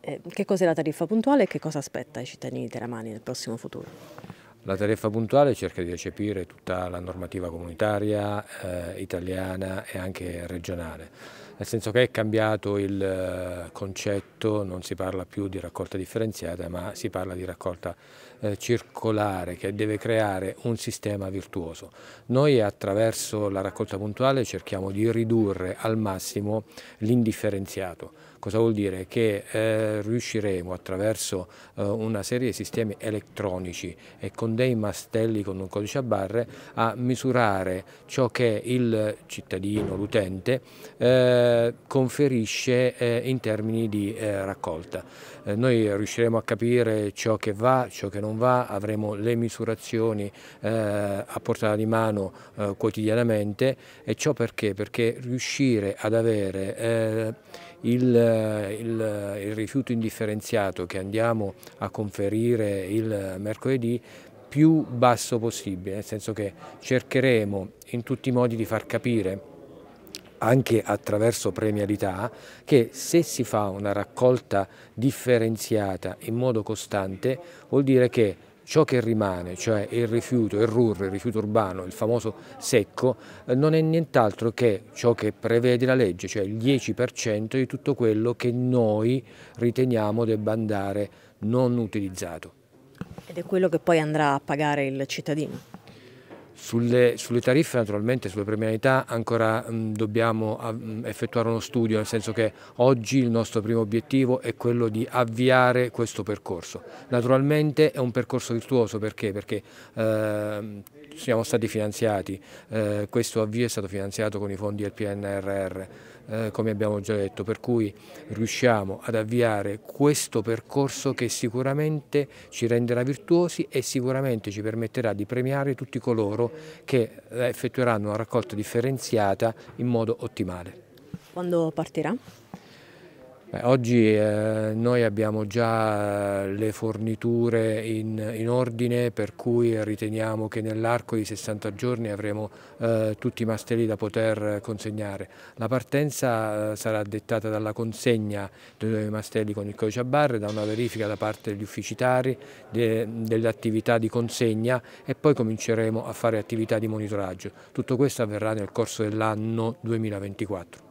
Eh, che cos'è la tariffa puntuale e che cosa aspetta ai cittadini di teramani nel prossimo futuro? La tariffa puntuale cerca di recepire tutta la normativa comunitaria, eh, italiana e anche regionale, nel senso che è cambiato il eh, concetto, non si parla più di raccolta differenziata ma si parla di raccolta eh, circolare che deve creare un sistema virtuoso. Noi attraverso la raccolta puntuale cerchiamo di ridurre al massimo l'indifferenziato, Cosa vuol dire? Che eh, riusciremo attraverso eh, una serie di sistemi elettronici e con dei mastelli con un codice a barre a misurare ciò che il cittadino, l'utente, eh, conferisce eh, in termini di eh, raccolta. Eh, noi riusciremo a capire ciò che va, ciò che non va, avremo le misurazioni a portata di mano quotidianamente e ciò perché? Perché riuscire ad avere il, eh, il, eh, il rifiuto indifferenziato che andiamo a conferire il mercoledì più basso possibile, nel senso che cercheremo in tutti i modi di far capire anche attraverso premialità, che se si fa una raccolta differenziata in modo costante vuol dire che ciò che rimane, cioè il rifiuto, il RUR, il rifiuto urbano, il famoso secco, eh, non è nient'altro che ciò che prevede la legge, cioè il 10% di tutto quello che noi riteniamo debba andare non utilizzato. Ed è quello che poi andrà a pagare il cittadino. Sulle, sulle, tariffe naturalmente, sulle premialità ancora mh, mm, dobbiamo mh, mm, effettuare uno studio, nel senso che oggi il nostro primo obiettivo è quello di avviare questo percorso. Naturalmente è un percorso virtuoso perché? Perché eh, siamo stati finanziati, eh, questo avvio è stato finanziato con i fondi del PNRR, eh, come abbiamo già detto, per cui riusciamo ad avviare questo percorso che sicuramente ci renderà virtuosi e sicuramente ci permetterà di premiare tutti coloro che eh, effettueranno una raccolta differenziata in modo ottimale. Quando partirà? Beh, oggi eh, noi abbiamo già eh, le forniture in, in ordine per cui riteniamo che nell'arco di 60 giorni avremo eh, tutti i mastelli da poter consegnare. La partenza eh, sarà dettata dalla consegna dei mastelli con il codice a barre, da una verifica da parte degli ufficitari de, delle attività di consegna e poi cominceremo a fare attività di monitoraggio. Tutto questo avverrà nel corso dell'anno 2024.